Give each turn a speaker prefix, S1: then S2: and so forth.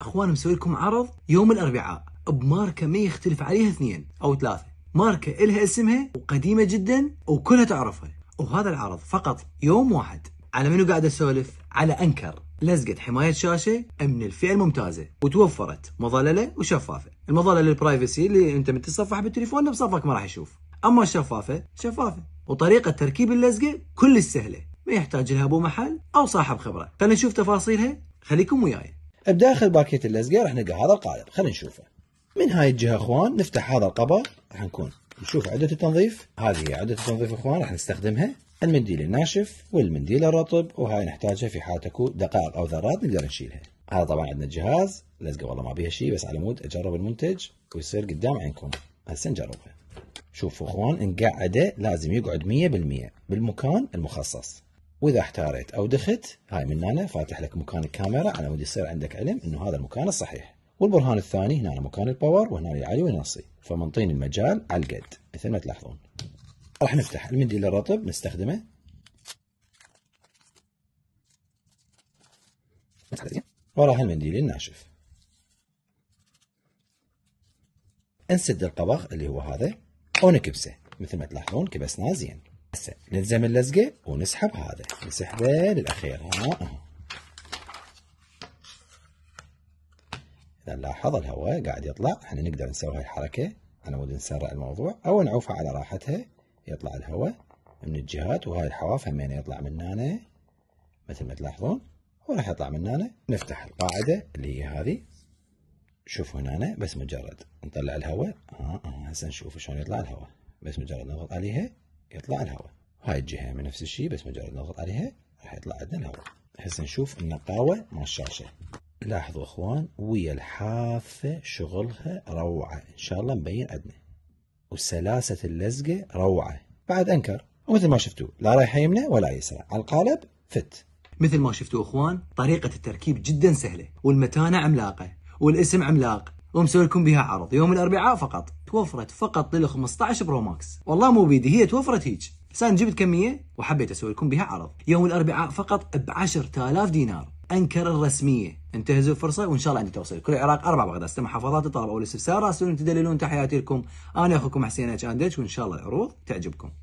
S1: اخوان مسوي لكم عرض يوم الاربعاء بماركه ما يختلف عليها اثنين او ثلاثه ماركه الها اسمها وقديمه جدا وكلها تعرفها وهذا العرض فقط يوم واحد على منو قاعد اسولف على انكر لزقت حمايه شاشه من الفئه الممتازه وتوفرت مظلله وشفافه المظلله البرايفسي اللي انت من تتصفح بالتليفون بصفك ما راح يشوف اما الشفافه شفافه وطريقه تركيب اللزقه كل السهله ما يحتاج لها ابو محل او صاحب خبره خلينا نشوف تفاصيلها خليكم وياي بداخل باكيت
S2: اللزقه راح نلقى هذا القالب خلينا نشوفه من هاي الجهه اخوان نفتح هذا القبر راح نكون نشوف عده التنظيف هذه هي عده التنظيف اخوان راح نستخدمها المنديل الناشف والمنديل الرطب وهاي نحتاجها في حال تكو دقائق او ذرات نقدر نشيلها هذا طبعا عندنا الجهاز لزقه والله ما بيها شيء بس على مود اجرب المنتج ويصير قدام عينكم هسه نجربها شوفوا اخوان نقعده لازم يقعد 100% بالمكان المخصص واذا احتاريت او دخت هاي من هنا فاتح لك مكان الكاميرا على مود يصير عندك علم انه هذا المكان الصحيح والبرهان الثاني هنا مكان الباور وهنا يعلي وينصي فمنطين المجال على القد مثل ما تلاحظون راح نفتح المنديل الرطب نستخدمه وراها المنديل الناشف نسد القبغ اللي هو هذا ونكبسه مثل ما تلاحظون كبسناه زين هسه نلزم اللزقة ونسحب هذا نسحبه للأخير ها آه. إذا نلاحظ الهواء قاعد يطلع احنا نقدر نسوي هاي الحركة على مود نسرع الموضوع أو نعوفه على راحتها يطلع الهواء من الجهات وهاي الحواف همين يطلع من هنا مثل ما تلاحظون وراح يطلع من هنا نفتح القاعدة اللي هي هذه شوف هنا بس مجرد نطلع الهواء ها آه،, آه هسه آه. نشوف شلون يطلع الهواء بس مجرد نضغط عليها يطلع الهواء هاي الجهة من نفس الشيء بس مجرد نضغط عليها راح يطلع عندنا الهواء هسه نشوف النقاوة مال الشاشة لاحظوا اخوان ويا الحافة شغلها روعة ان شاء الله مبين عندنا وسلاسة اللزقة روعة بعد انكر ومثل ما شفتوا لا رايحة يمنى ولا يسرى على القالب فت مثل ما شفتوا اخوان طريقة التركيب جدا سهلة والمتانة عملاقة
S1: والاسم عملاق ومسوي لكم بها عرض يوم الاربعاء فقط توفرت فقط لل 15 برو ماكس والله مو بيدي هي توفرت هيك بس انا جبت كميه وحبيت اسوي لكم بها عرض يوم الاربعاء فقط ب 10000 دينار انكر الرسميه انتهزوا الفرصه وان شاء الله عندي توصيل كل العراق اربع بغداد ست محافظات الطلب اول استفسار راسلون تدللون تحياتي لكم انا اخوكم حسين اتش وان شاء الله العروض تعجبكم